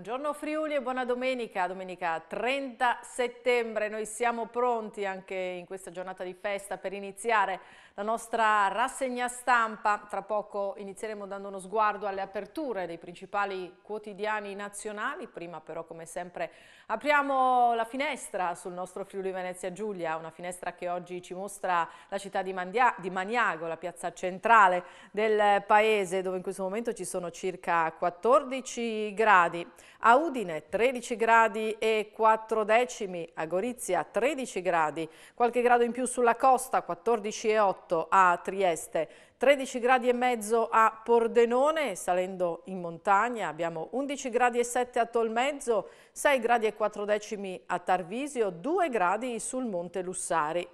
Buongiorno Friuli e buona domenica, domenica 30 settembre. Noi siamo pronti anche in questa giornata di festa per iniziare la nostra rassegna stampa. Tra poco inizieremo dando uno sguardo alle aperture dei principali quotidiani nazionali. Prima però, come sempre, apriamo la finestra sul nostro Friuli Venezia Giulia, una finestra che oggi ci mostra la città di, Mandia di Maniago, la piazza centrale del paese, dove in questo momento ci sono circa 14 gradi a Udine 13 gradi e 4 decimi, a Gorizia 13 gradi, qualche grado in più sulla costa 14,8 a Trieste, 13 gradi e mezzo a Pordenone, salendo in montagna abbiamo 11 gradi e 7 a Tolmezzo, 6 gradi e 4 decimi a Tarvisio, 2 gradi sul Monte Lussari.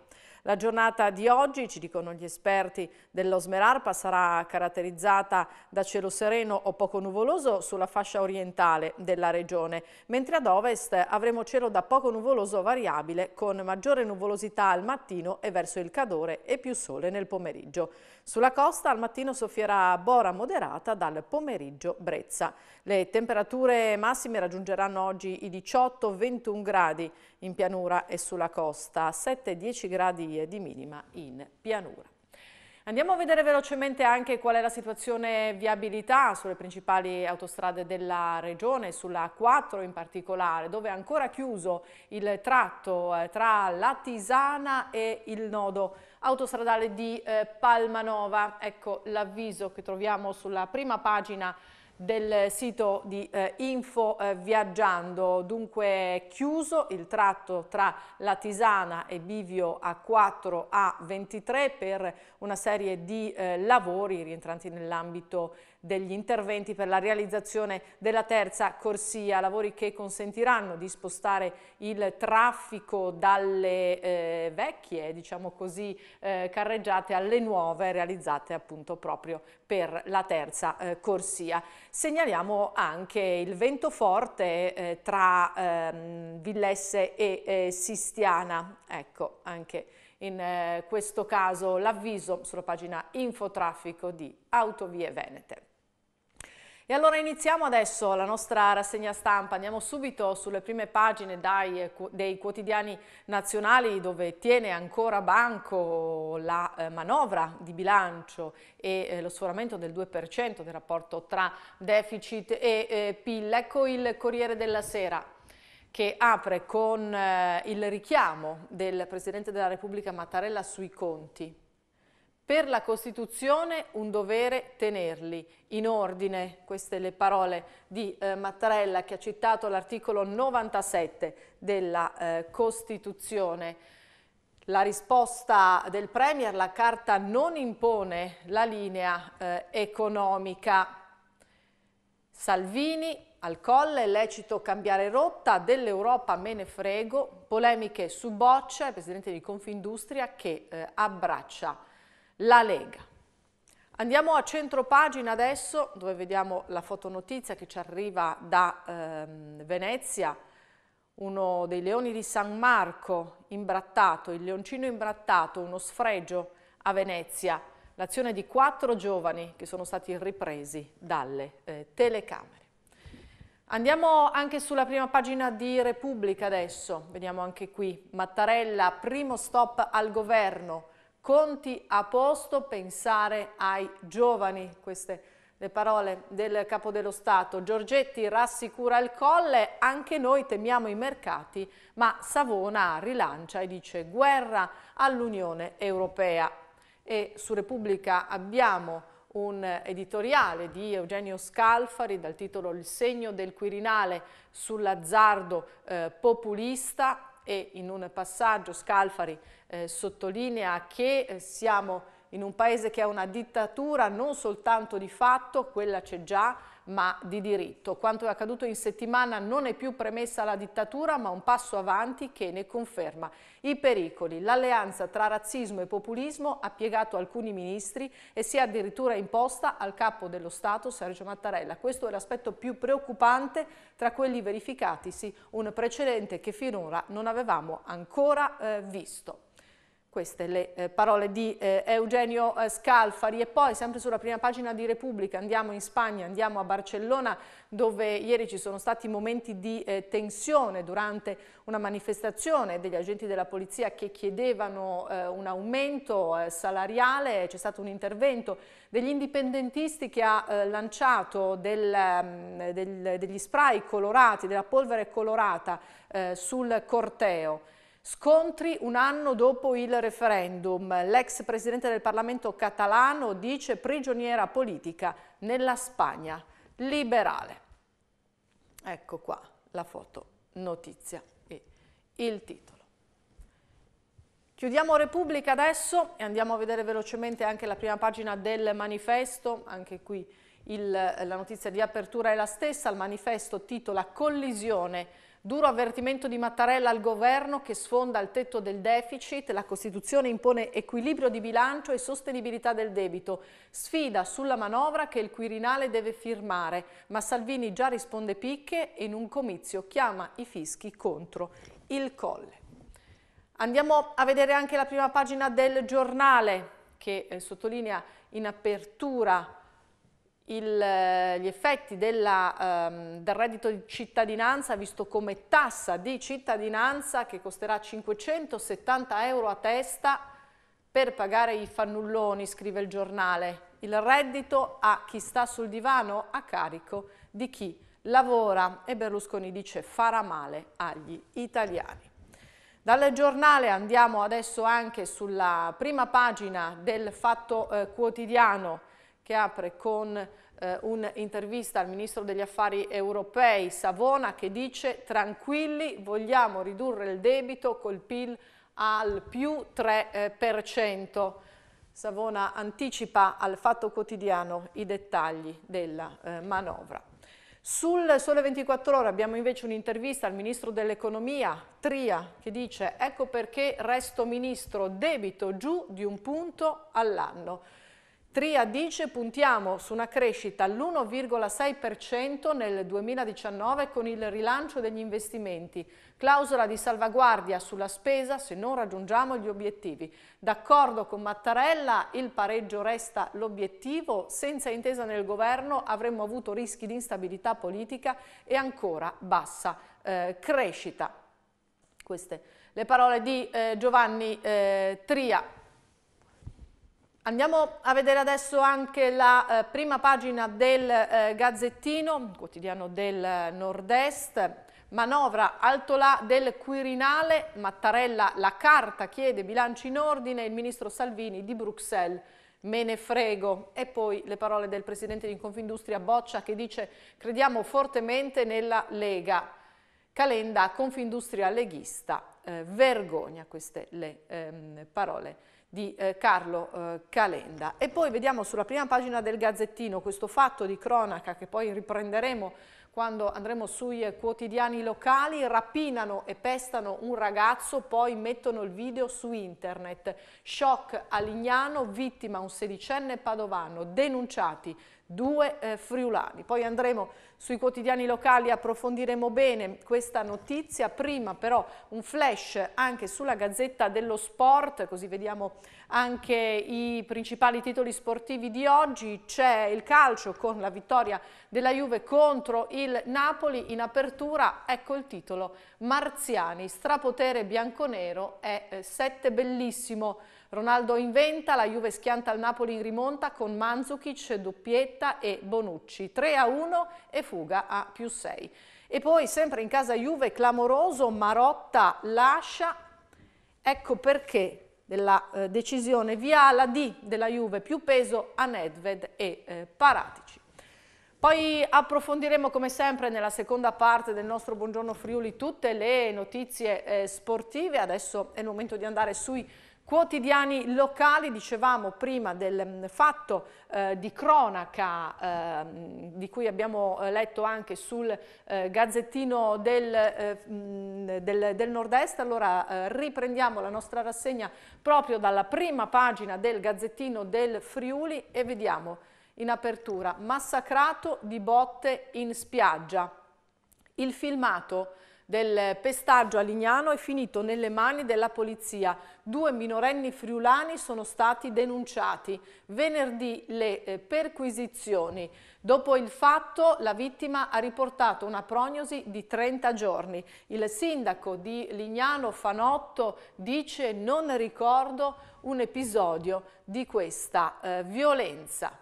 La giornata di oggi, ci dicono gli esperti dell'Osmerarpa, sarà caratterizzata da cielo sereno o poco nuvoloso sulla fascia orientale della regione, mentre ad ovest avremo cielo da poco nuvoloso variabile con maggiore nuvolosità al mattino e verso il cadore e più sole nel pomeriggio. Sulla costa al mattino soffierà bora moderata dal pomeriggio brezza. Le temperature massime raggiungeranno oggi i 18-21 gradi in pianura e sulla costa, 7-10 gradi di minima in pianura. Andiamo a vedere velocemente anche qual è la situazione viabilità sulle principali autostrade della regione, sulla 4 in particolare, dove è ancora chiuso il tratto eh, tra la Tisana e il nodo autostradale di eh, Palmanova. Ecco l'avviso che troviamo sulla prima pagina del sito di eh, Info eh, Viaggiando. Dunque chiuso il tratto tra la Tisana e Bivio A4 A23 per una serie di eh, lavori rientranti nell'ambito degli interventi per la realizzazione della terza corsia, lavori che consentiranno di spostare il traffico dalle eh, vecchie, diciamo così, eh, carreggiate alle nuove realizzate appunto proprio per la terza eh, corsia. Segnaliamo anche il vento forte eh, tra ehm, Villesse e eh, Sistiana, ecco anche in eh, questo caso l'avviso sulla pagina Infotraffico di Autovie Venete. E allora iniziamo adesso la nostra rassegna stampa, andiamo subito sulle prime pagine dai, eh, dei quotidiani nazionali dove tiene ancora banco la eh, manovra di bilancio e eh, lo sforamento del 2% del rapporto tra deficit e eh, PIL. Ecco il Corriere della Sera che apre con eh, il richiamo del Presidente della Repubblica Mattarella sui conti. Per la Costituzione un dovere tenerli in ordine, queste le parole di eh, Mattarella che ha citato l'articolo 97 della eh, Costituzione. La risposta del Premier, la carta non impone la linea eh, economica. Salvini al colle, è lecito cambiare rotta, dell'Europa me ne frego, polemiche su boccia, il presidente di Confindustria che eh, abbraccia la Lega. Andiamo a centro pagina adesso, dove vediamo la fotonotizia che ci arriva da ehm, Venezia, uno dei leoni di San Marco imbrattato, il leoncino imbrattato, uno sfregio a Venezia, l'azione di quattro giovani che sono stati ripresi dalle eh, telecamere. Andiamo anche sulla prima pagina di Repubblica adesso, vediamo anche qui Mattarella, primo stop al governo, conti a posto, pensare ai giovani. Queste le parole del Capo dello Stato. Giorgetti rassicura il colle, anche noi temiamo i mercati, ma Savona rilancia e dice guerra all'Unione Europea. E su Repubblica abbiamo un editoriale di Eugenio Scalfari dal titolo Il segno del Quirinale sull'azzardo eh, populista e in un passaggio Scalfari eh, sottolinea che eh, siamo in un paese che è una dittatura non soltanto di fatto, quella c'è già, ma di diritto. Quanto è accaduto in settimana non è più premessa alla dittatura, ma un passo avanti che ne conferma i pericoli. L'alleanza tra razzismo e populismo ha piegato alcuni ministri e si è addirittura imposta al capo dello Stato Sergio Mattarella. Questo è l'aspetto più preoccupante tra quelli verificatisi, un precedente che finora non avevamo ancora eh, visto. Queste le eh, parole di eh, Eugenio eh, Scalfari e poi sempre sulla prima pagina di Repubblica andiamo in Spagna, andiamo a Barcellona dove ieri ci sono stati momenti di eh, tensione durante una manifestazione degli agenti della polizia che chiedevano eh, un aumento eh, salariale, c'è stato un intervento degli indipendentisti che ha lanciato del, mm, del, degli spray colorati, della polvere colorata sul corteo. Scontri un anno dopo il referendum. L'ex presidente del Parlamento catalano dice prigioniera politica nella Spagna liberale. Ecco qua la foto, notizia e il titolo. Chiudiamo Repubblica adesso e andiamo a vedere velocemente anche la prima pagina del manifesto, anche qui il, la notizia di apertura è la stessa, il manifesto titola collisione Duro avvertimento di Mattarella al governo che sfonda il tetto del deficit, la Costituzione impone equilibrio di bilancio e sostenibilità del debito. Sfida sulla manovra che il Quirinale deve firmare, ma Salvini già risponde picche e in un comizio chiama i fischi contro il colle. Andiamo a vedere anche la prima pagina del giornale che eh, sottolinea in apertura il, eh, gli effetti della, um, del reddito di cittadinanza visto come tassa di cittadinanza che costerà 570 euro a testa per pagare i fannulloni, scrive il giornale. Il reddito a chi sta sul divano a carico di chi lavora e Berlusconi dice farà male agli italiani. Dal giornale andiamo adesso anche sulla prima pagina del Fatto eh, Quotidiano che apre con eh, un'intervista al ministro degli affari europei Savona che dice tranquilli vogliamo ridurre il debito col PIL al più 3%. Eh, Savona anticipa al Fatto Quotidiano i dettagli della eh, manovra. Sul Sole 24 Ore abbiamo invece un'intervista al Ministro dell'Economia, Tria, che dice ecco perché resto Ministro, debito giù di un punto all'anno. Tria dice puntiamo su una crescita all'1,6% nel 2019 con il rilancio degli investimenti, clausola di salvaguardia sulla spesa se non raggiungiamo gli obiettivi. D'accordo con Mattarella il pareggio resta l'obiettivo, senza intesa nel governo avremmo avuto rischi di instabilità politica e ancora bassa eh, crescita. Queste le parole di eh, Giovanni eh, Tria. Andiamo a vedere adesso anche la eh, prima pagina del eh, Gazzettino, quotidiano del eh, Nord-Est. Manovra altolà del Quirinale, Mattarella la carta chiede bilanci in ordine, il ministro Salvini di Bruxelles me ne frego. E poi le parole del presidente di Confindustria Boccia che dice crediamo fortemente nella Lega. Calenda Confindustria leghista. Eh, vergogna queste le ehm, parole di eh, Carlo eh, Calenda. E poi vediamo sulla prima pagina del Gazzettino questo fatto di cronaca che poi riprenderemo quando andremo sui quotidiani locali, rapinano e pestano un ragazzo, poi mettono il video su internet. Shock a Lignano, vittima un sedicenne padovano, denunciati due eh, friulani. Poi andremo sui quotidiani locali approfondiremo bene questa notizia, prima però un flash anche sulla Gazzetta dello Sport, così vediamo anche i principali titoli sportivi di oggi, c'è il calcio con la vittoria della Juve contro il Napoli in apertura, ecco il titolo Marziani, strapotere bianconero è eh, sette bellissimo Ronaldo inventa, la Juve schianta il Napoli in rimonta con Manzukic, doppietta e Bonucci. 3 a 1 e fuga a più 6. E poi sempre in casa Juve clamoroso, Marotta lascia. Ecco perché della eh, decisione via la D della Juve più peso a Nedved e eh, Paratici. Poi approfondiremo come sempre nella seconda parte del nostro Buongiorno Friuli tutte le notizie eh, sportive. Adesso è il momento di andare sui Quotidiani locali, dicevamo prima del mm, fatto eh, di cronaca eh, di cui abbiamo eh, letto anche sul eh, Gazzettino del, eh, mm, del, del Nord-Est, allora eh, riprendiamo la nostra rassegna proprio dalla prima pagina del Gazzettino del Friuli e vediamo in apertura massacrato di botte in spiaggia. Il filmato del pestaggio a Lignano è finito nelle mani della polizia. Due minorenni friulani sono stati denunciati. Venerdì le eh, perquisizioni. Dopo il fatto la vittima ha riportato una prognosi di 30 giorni. Il sindaco di Lignano Fanotto dice non ricordo un episodio di questa eh, violenza.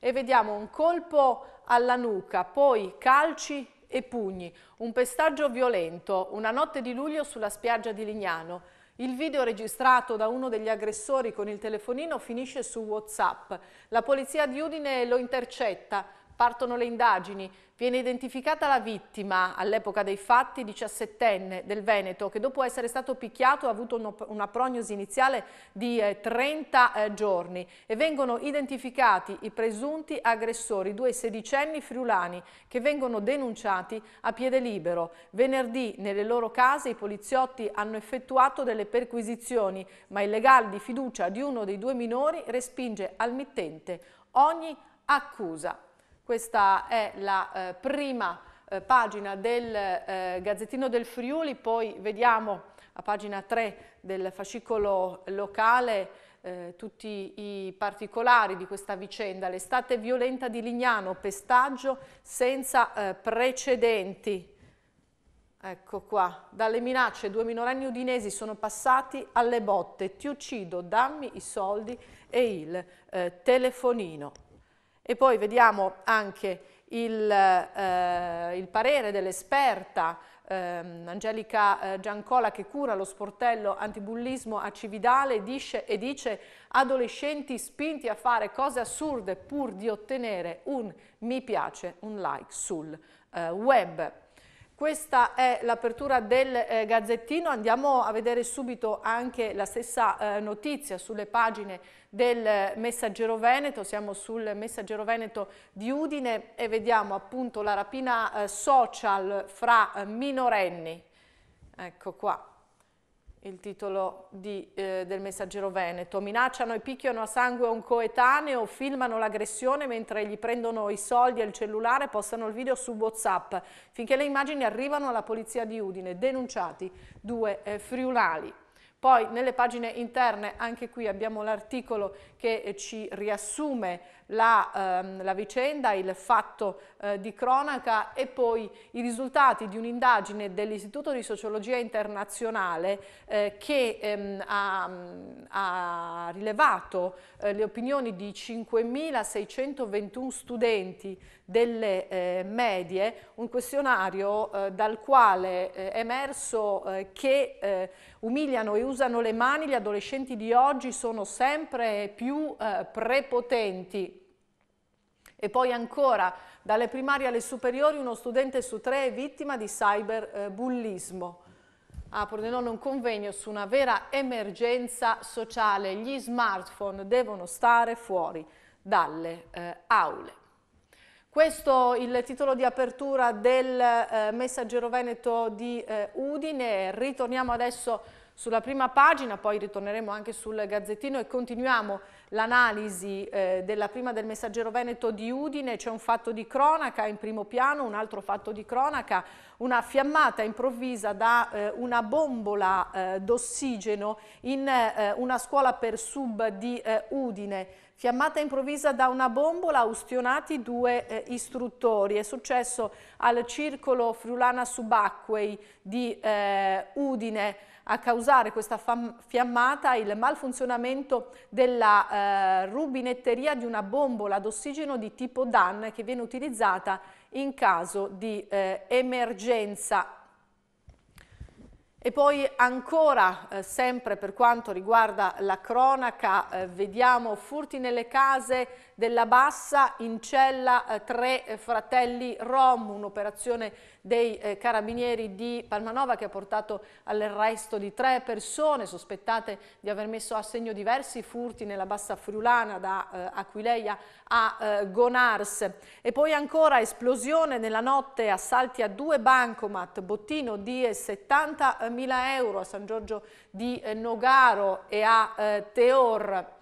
E vediamo un colpo alla nuca, poi calci e pugni, un pestaggio violento, una notte di luglio sulla spiaggia di Lignano. Il video registrato da uno degli aggressori con il telefonino finisce su Whatsapp. La polizia di Udine lo intercetta. Partono le indagini, viene identificata la vittima, all'epoca dei fatti 17enne del Veneto, che dopo essere stato picchiato ha avuto una prognosi iniziale di 30 eh, eh, giorni e vengono identificati i presunti aggressori, due sedicenni friulani che vengono denunciati a piede libero. Venerdì nelle loro case i poliziotti hanno effettuato delle perquisizioni, ma il legale di fiducia di uno dei due minori respinge al mittente ogni accusa. Questa è la eh, prima eh, pagina del eh, Gazzettino del Friuli, poi vediamo a pagina 3 del fascicolo locale eh, tutti i particolari di questa vicenda. L'estate violenta di Lignano, pestaggio senza eh, precedenti. Ecco qua, dalle minacce due minorenni udinesi sono passati alle botte, ti uccido, dammi i soldi e il eh, telefonino. E poi vediamo anche il, eh, il parere dell'esperta ehm, Angelica eh, Giancola che cura lo sportello antibullismo a Cividale dice, e dice adolescenti spinti a fare cose assurde pur di ottenere un mi piace, un like sul eh, web. Questa è l'apertura del eh, Gazzettino, andiamo a vedere subito anche la stessa eh, notizia sulle pagine del eh, Messaggero Veneto, siamo sul Messaggero Veneto di Udine e vediamo appunto la rapina eh, social fra eh, minorenni, ecco qua, il titolo di, eh, del messaggero Veneto. Minacciano e picchiano a sangue un coetaneo, filmano l'aggressione mentre gli prendono i soldi e il cellulare e postano il video su Whatsapp. Finché le immagini arrivano alla polizia di Udine, denunciati due eh, friulali. Poi nelle pagine interne anche qui abbiamo l'articolo che eh, ci riassume la, ehm, la vicenda, il fatto eh, di cronaca e poi i risultati di un'indagine dell'Istituto di Sociologia Internazionale eh, che ehm, ha, ha, rilevato eh, le opinioni di 5.621 studenti delle eh, medie, un questionario eh, dal quale eh, è emerso che umiliano e usano le mani gli adolescenti di oggi sono sempre più prepotenti e poi ancora, dalle primarie alle superiori uno studente su tre è vittima di cyberbullismo. Eh, A ah, Pordenone un convegno su una vera emergenza sociale. Gli smartphone devono stare fuori dalle eh, aule. Questo è il titolo di apertura del eh, Messaggero Veneto di eh, Udine. Ritorniamo adesso sulla prima pagina, poi ritorneremo anche sul Gazzettino e continuiamo l'analisi eh, della prima del Messaggero Veneto di Udine, c'è un fatto di cronaca in primo piano, un altro fatto di cronaca, una fiammata improvvisa da eh, una bombola eh, d'ossigeno in eh, una scuola per sub di eh, Udine. Fiammata improvvisa da una bombola, ustionati due eh, istruttori. È successo al circolo Friulana Subacquei di Udine a causare questa fiammata il malfunzionamento della eh, rubinetteria di una bombola d'ossigeno di tipo DAN che viene utilizzata in caso di eh, emergenza e poi ancora, eh, sempre per quanto riguarda la cronaca, eh, vediamo furti nelle case della Bassa, in cella eh, tre eh, fratelli Rom, un'operazione dei eh, carabinieri di Palmanova che ha portato all'arresto di tre persone sospettate di aver messo a segno diversi furti nella Bassa Friulana da eh, Aquileia a Gonars. E poi ancora esplosione nella notte, assalti a due bancomat, bottino di 70.000 euro a San Giorgio di Nogaro e a Teor.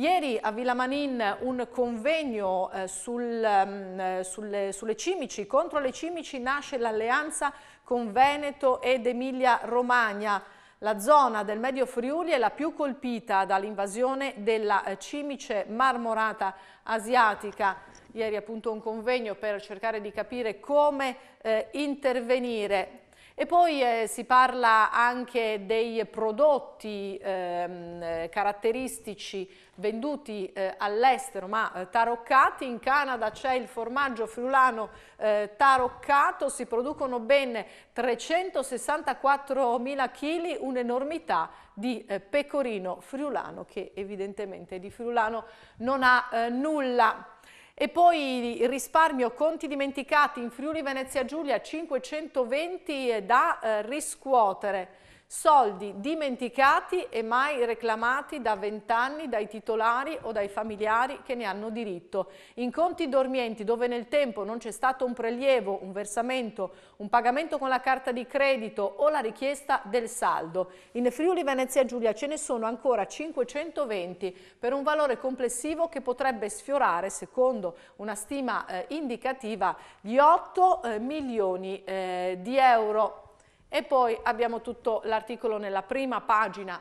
Ieri a Villa Manin un convegno eh, sul, mh, ehm, sulle, sulle cimici, contro le cimici nasce l'alleanza con Veneto ed Emilia Romagna. La zona del Medio Friuli è la più colpita dall'invasione della eh, cimice marmorata asiatica. Ieri appunto un convegno per cercare di capire come eh, intervenire. E poi eh, si parla anche dei prodotti ehm, caratteristici venduti eh, all'estero ma eh, taroccati, in Canada c'è il formaggio friulano eh, taroccato, si producono ben 364.000 kg, un'enormità di eh, pecorino friulano che evidentemente di friulano non ha eh, nulla e poi il risparmio conti dimenticati in Friuli Venezia Giulia 520 eh, da eh, riscuotere soldi dimenticati e mai reclamati da vent'anni dai titolari o dai familiari che ne hanno diritto. In conti dormienti dove nel tempo non c'è stato un prelievo, un versamento, un pagamento con la carta di credito o la richiesta del saldo. In Friuli Venezia Giulia ce ne sono ancora 520 per un valore complessivo che potrebbe sfiorare, secondo una stima eh, indicativa, gli 8 eh, milioni eh, di euro e poi abbiamo tutto l'articolo nella prima pagina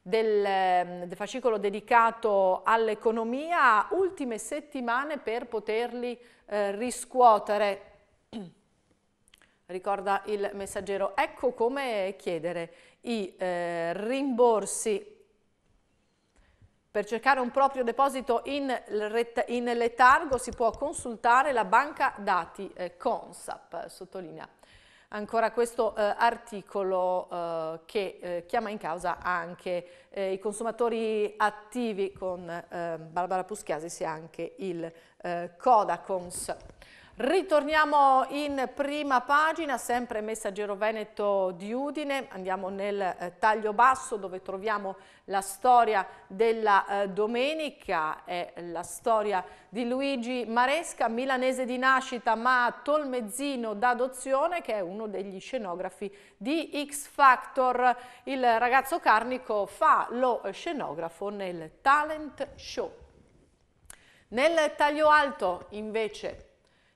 del, ehm, del fascicolo dedicato all'economia, ultime settimane per poterli eh, riscuotere. Ricorda il messaggero, ecco come chiedere i eh, rimborsi per cercare un proprio deposito in, in, letargo si può consultare la banca dati eh, Consap, sottolinea ancora questo eh, articolo eh, che eh, chiama in causa anche eh, i consumatori attivi con eh, Barbara Puschiasi sia anche il Codacons. Eh, Ritorniamo in prima pagina, sempre Messaggero Veneto di Udine, andiamo nel eh, taglio basso dove troviamo la storia della eh, domenica, è la storia di Luigi Maresca, milanese di nascita ma tolmezzino d'adozione che è uno degli scenografi di X Factor. Il ragazzo carnico fa lo scenografo nel talent show. Nel taglio alto invece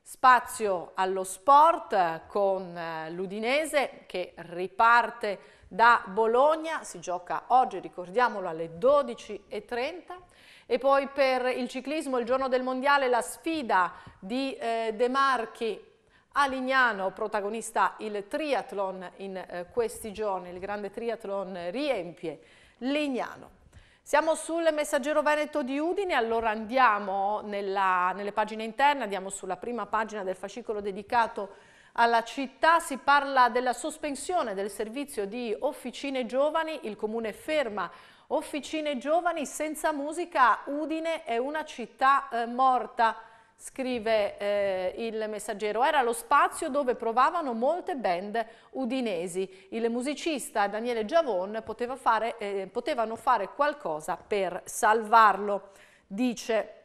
Spazio allo sport con eh, l'Udinese che riparte da Bologna, si gioca oggi, ricordiamolo, alle 12.30 e poi per il ciclismo il giorno del mondiale la sfida di eh, De Marchi a Lignano, protagonista il triathlon in eh, questi giorni, il grande triathlon riempie Lignano. Siamo sul messaggero Veneto di Udine, allora andiamo nella, nelle pagine interne, andiamo sulla prima pagina del fascicolo dedicato alla città si parla della sospensione del servizio di Officine Giovani, il comune ferma Officine Giovani senza musica, Udine è una città eh, morta scrive eh, il messaggero, era lo spazio dove provavano molte band udinesi. Il musicista Daniele Giavon poteva fare, eh, potevano fare qualcosa per salvarlo, dice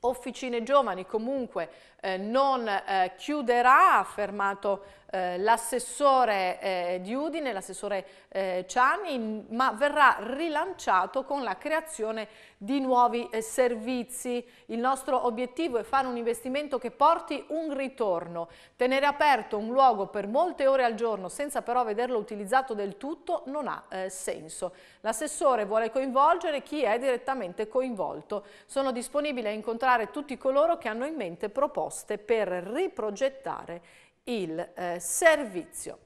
Officine Giovani comunque eh, non eh, chiuderà, ha affermato eh, l'assessore eh, di Udine, l'assessore eh, Ciani, ma verrà rilanciato con la creazione di nuovi servizi. Il nostro obiettivo è fare un investimento che porti un ritorno. Tenere aperto un luogo per molte ore al giorno senza però vederlo utilizzato del tutto non ha senso. L'assessore vuole coinvolgere chi è direttamente coinvolto. Sono disponibile a incontrare tutti coloro che hanno in mente proposte proposte per riprogettare il eh, servizio.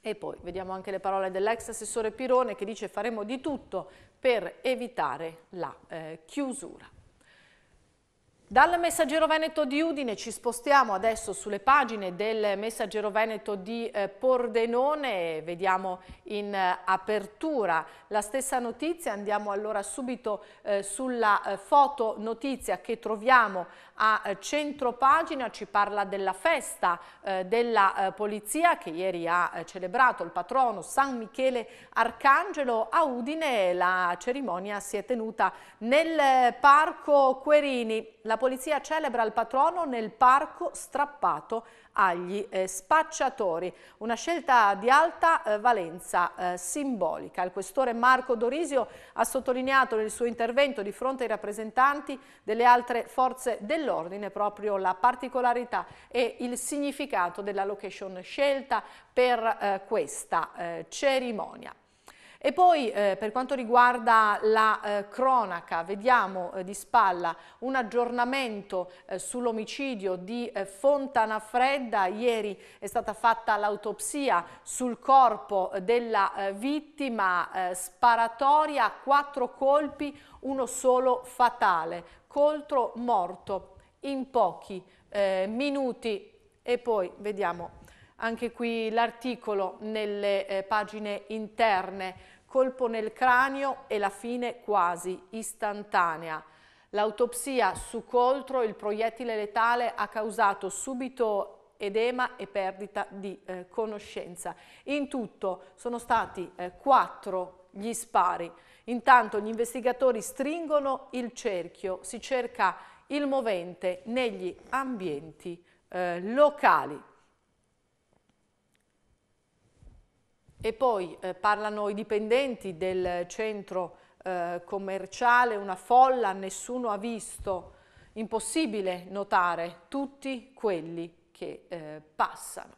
E poi vediamo anche le parole dell'ex assessore Pirone che dice faremo di tutto per evitare la eh, chiusura. Dal Messaggero Veneto di Udine ci spostiamo adesso sulle pagine del Messaggero Veneto di eh, Pordenone, vediamo in eh, apertura la stessa notizia, andiamo allora subito eh, sulla eh, foto notizia che troviamo a centro pagina ci parla della festa eh, della eh, polizia che ieri ha eh, celebrato il patrono San Michele Arcangelo a Udine. La cerimonia si è tenuta nel parco Querini. La polizia celebra il patrono nel parco strappato agli eh, spacciatori. Una scelta di alta eh, valenza eh, simbolica. Il questore Marco Dorisio ha sottolineato nel suo intervento di fronte ai rappresentanti delle altre forze dell'ordine proprio la particolarità e il significato della location scelta per eh, questa eh, cerimonia. E poi eh, per quanto riguarda la eh, cronaca, vediamo eh, di spalla un aggiornamento eh, sull'omicidio di eh, Fontana Fredda. Ieri è stata fatta l'autopsia sul corpo eh, della vittima sparatoria, quattro colpi, uno solo fatale, coltro morto in pochi minuti. E poi vediamo anche qui l'articolo nelle pagine interne colpo nel cranio e la fine quasi istantanea. L'autopsia su coltro, il proiettile letale ha causato subito edema e perdita di eh, conoscenza. In tutto sono stati eh, quattro gli spari. Intanto gli investigatori stringono il cerchio, si cerca il movente negli ambienti eh, locali. E poi eh, parlano i dipendenti del centro eh, commerciale, una folla, nessuno ha visto. Impossibile notare tutti quelli che eh, passano.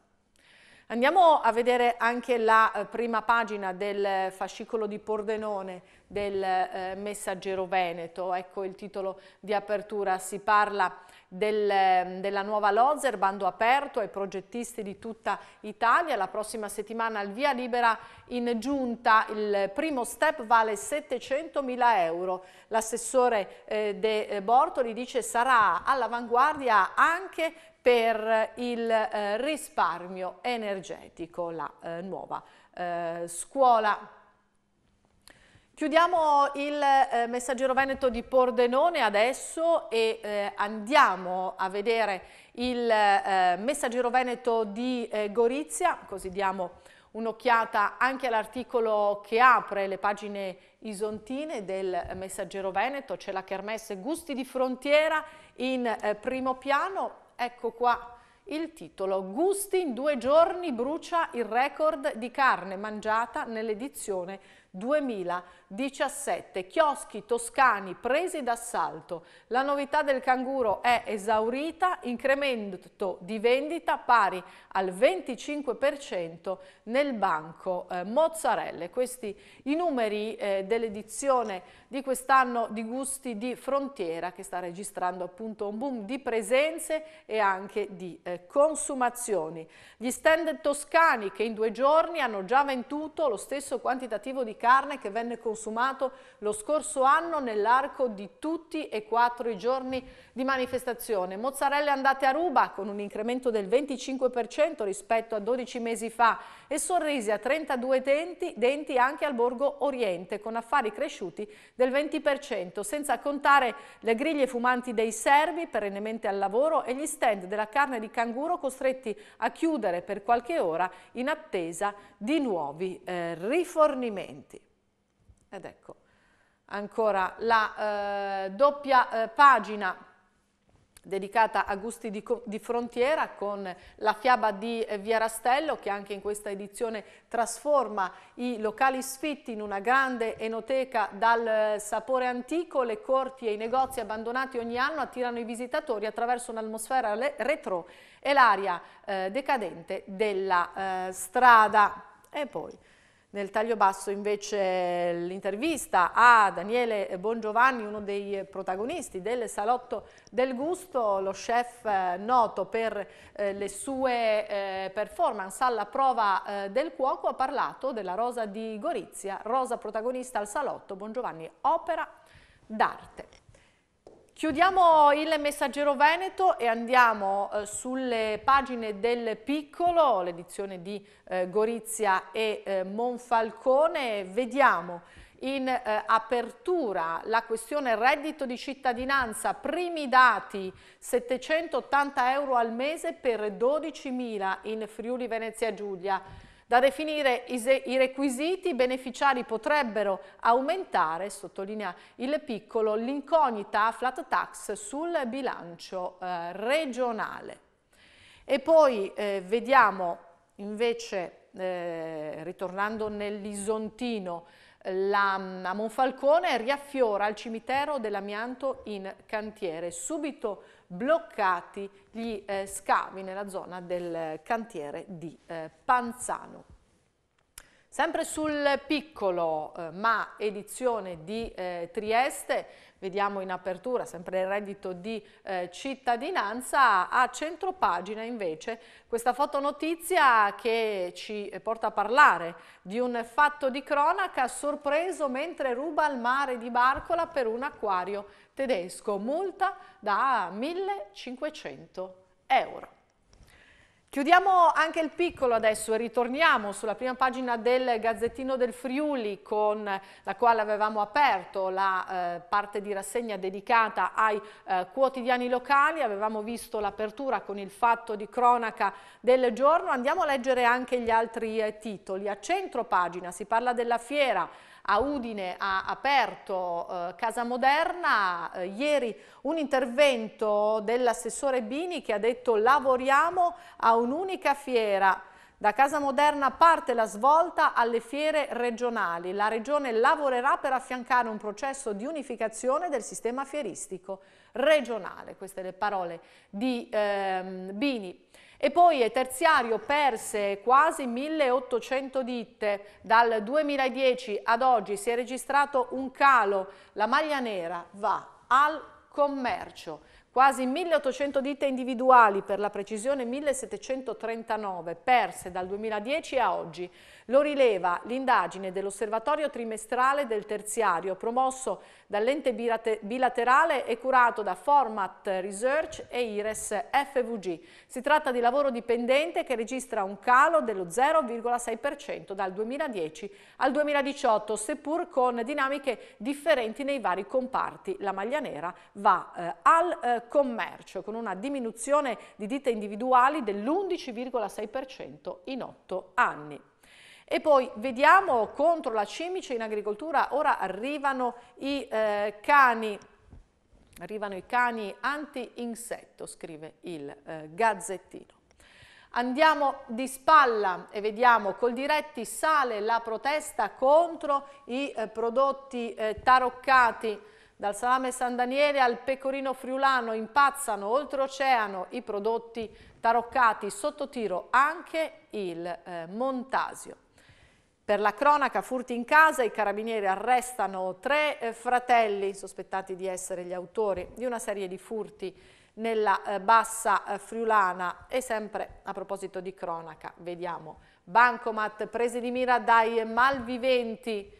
Andiamo a vedere anche la eh, prima pagina del fascicolo di Pordenone del eh, Messaggero Veneto, ecco il titolo di apertura, si parla del, della nuova Lozer, bando aperto ai progettisti di tutta Italia. La prossima settimana al via libera in giunta il primo step vale 700.000 euro. L'assessore eh, De eh, Bortoli dice sarà all'avanguardia anche per il eh, risparmio energetico, la eh, nuova eh, scuola Chiudiamo il eh, messaggero veneto di Pordenone adesso e eh, andiamo a vedere il eh, messaggero veneto di eh, Gorizia, così diamo un'occhiata anche all'articolo che apre le pagine isontine del messaggero veneto, c'è la Kermesse Gusti di Frontiera in eh, primo piano, ecco qua il titolo Gusti in due giorni brucia il record di carne mangiata nell'edizione 2020. 17. Chioschi toscani presi d'assalto. La novità del canguro è esaurita, incremento di vendita pari al 25% nel banco eh, Mozzarelle. Questi i numeri eh, dell'edizione di quest'anno di Gusti di Frontiera che sta registrando appunto un boom di presenze e anche di eh, consumazioni. Gli stand toscani che in due giorni hanno già venduto lo stesso quantitativo di carne che venne consumata consumato lo scorso anno nell'arco di tutti e quattro i giorni di manifestazione. Mozzarelle andate a ruba con un incremento del 25% rispetto a 12 mesi fa e sorrisi a 32 denti, denti anche al Borgo Oriente con affari cresciuti del 20%, senza contare le griglie fumanti dei servi perennemente al lavoro e gli stand della carne di canguro costretti a chiudere per qualche ora in attesa di nuovi eh, rifornimenti. Ed ecco, ancora la eh, doppia eh, pagina dedicata a gusti di, di, frontiera con la fiaba di eh, Via Rastello che anche in questa edizione trasforma i locali sfitti in una grande enoteca dal eh, sapore antico, le corti e i negozi abbandonati ogni anno attirano i visitatori attraverso un'atmosfera retro e l'aria eh, decadente della eh, strada. E poi nel taglio basso invece l'intervista a Daniele Bongiovanni, uno dei protagonisti del Salotto del Gusto, lo chef eh, noto per eh, le sue eh, performance alla prova del cuoco, ha parlato della Rosa di Gorizia, rosa protagonista al Salotto Bongiovanni, opera d'arte. Chiudiamo il messaggero Veneto e andiamo eh, sulle pagine del Piccolo, l'edizione di eh, Gorizia e eh, Monfalcone. Vediamo in eh, apertura la questione reddito di cittadinanza, primi dati 780 euro al mese per 12.000 in Friuli Venezia Giulia. Da definire i requisiti, i beneficiari potrebbero aumentare, sottolinea il piccolo, l'incognita flat tax sul bilancio eh, regionale. E poi eh, vediamo invece, eh, ritornando nell'Isontino, la, a Monfalcone riaffiora il cimitero dell'amianto in cantiere. Subito bloccati gli eh, scavi nella zona del cantiere di eh, Panzano. Sempre sul piccolo eh, ma edizione di eh, Trieste vediamo in apertura, sempre il reddito di eh, cittadinanza, a centropagina invece questa fotonotizia che ci porta a parlare di un fatto di cronaca sorpreso mentre ruba al mare di Barcola per un acquario tedesco, multa da 1500 euro. Chiudiamo anche il piccolo adesso e ritorniamo sulla prima pagina del Gazzettino del Friuli con la quale avevamo aperto la eh, parte di rassegna dedicata ai eh, quotidiani locali, avevamo visto l'apertura con il fatto di cronaca del giorno, andiamo a leggere anche gli altri eh, titoli. A centro pagina si parla della fiera a Udine ha aperto eh, Casa Moderna, eh, ieri un intervento dell'assessore Bini che ha detto lavoriamo a un'unica fiera. Da Casa Moderna parte la svolta alle fiere regionali. La Regione lavorerà per affiancare un processo di unificazione del sistema fieristico regionale. Queste le parole di ehm, Bini. E poi è terziario perse quasi 1800 ditte, dal 2010 ad oggi si è registrato un calo, la maglia nera va al commercio. Quasi 1.800 ditte individuali, per la precisione 1.739, perse dal 2010 a oggi. Lo rileva l'indagine dell'osservatorio trimestrale del terziario, promosso dall'ente bilaterale e curato da Format Research e IRES FVG. Si tratta di lavoro dipendente che registra un calo dello 0,6% dal 2010 al 2018, seppur con dinamiche differenti nei vari comparti. La maglia nera va eh, al eh, commercio, con una diminuzione di ditte individuali dell'11,6% in otto anni. E poi vediamo contro la cimice in agricoltura, ora arrivano i eh, cani arrivano i cani anti-insetto, scrive il eh, Gazzettino. Andiamo di spalla e vediamo col diretti sale la protesta contro i eh, prodotti eh, taroccati dal salame San Daniele al pecorino friulano impazzano oltreoceano i prodotti taroccati, sotto tiro anche il eh, Montasio. Per la cronaca, furti in casa, i carabinieri arrestano tre eh, fratelli sospettati di essere gli autori di una serie di furti nella eh, bassa eh, friulana e sempre a proposito di cronaca vediamo bancomat presi di mira dai malviventi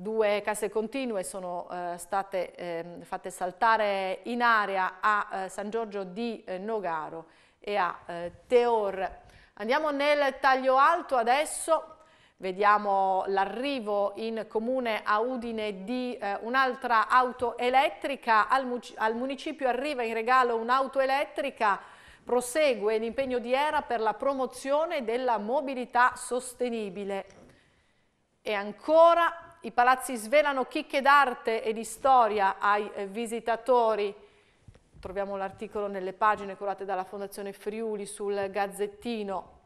Due casse continue sono eh, state eh, fatte saltare in aria a eh, San Giorgio di eh, Nogaro e a eh, Teor. Andiamo nel taglio alto adesso, vediamo l'arrivo in comune a Udine di eh, un'altra auto elettrica, al, al municipio arriva in regalo un'auto elettrica, prosegue l'impegno di ERA per la promozione della mobilità sostenibile. E ancora i palazzi svelano chicche d'arte e di storia ai eh, visitatori. Troviamo l'articolo nelle pagine curate dalla Fondazione Friuli sul Gazzettino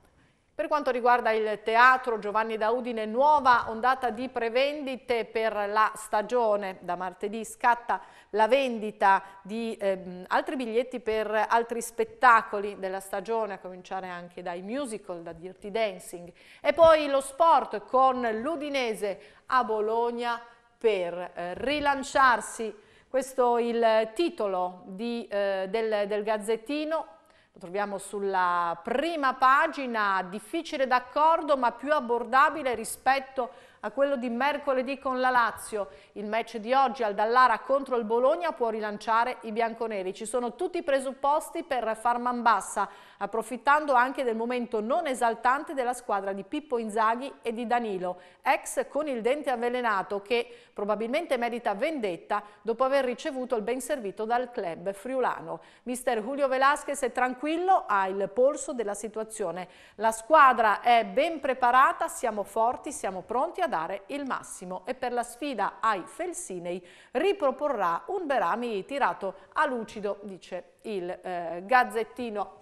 per quanto riguarda il teatro, Giovanni Daudine, nuova ondata di prevendite per la stagione. Da martedì scatta la vendita di ehm, altri biglietti per altri spettacoli della stagione, a cominciare anche dai musical, da Dirty Dancing. E poi lo sport con l'Udinese a Bologna per eh, rilanciarsi. Questo è il titolo di, eh, del, del Gazzettino lo troviamo sulla prima pagina, difficile d'accordo ma più abbordabile rispetto a a quello di mercoledì con la Lazio. Il match di oggi al Dallara contro il Bologna può rilanciare i bianconeri. Ci sono tutti i presupposti per far man bassa, approfittando anche del momento non esaltante della squadra di Pippo Inzaghi e di Danilo, ex con il dente avvelenato che probabilmente merita vendetta dopo aver ricevuto il ben servito dal club friulano. Mister Julio Velasquez è tranquillo, ha il polso della situazione. La squadra è ben preparata, siamo forti, siamo pronti ad dare il massimo e per la sfida ai Felsinei riproporrà un Berami tirato a lucido, dice il eh, Gazzettino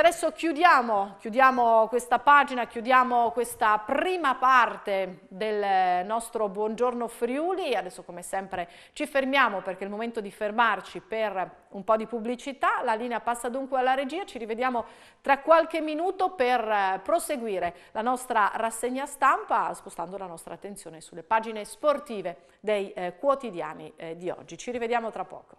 che adesso chiudiamo, chiudiamo questa pagina, chiudiamo questa prima parte del nostro Buongiorno Friuli. Adesso come sempre ci fermiamo perché è il momento di fermarci per un po' di pubblicità. La linea passa dunque alla regia, ci rivediamo tra qualche minuto per proseguire la nostra rassegna stampa spostando la nostra attenzione sulle pagine sportive dei eh, quotidiani eh, di oggi. Ci rivediamo tra poco.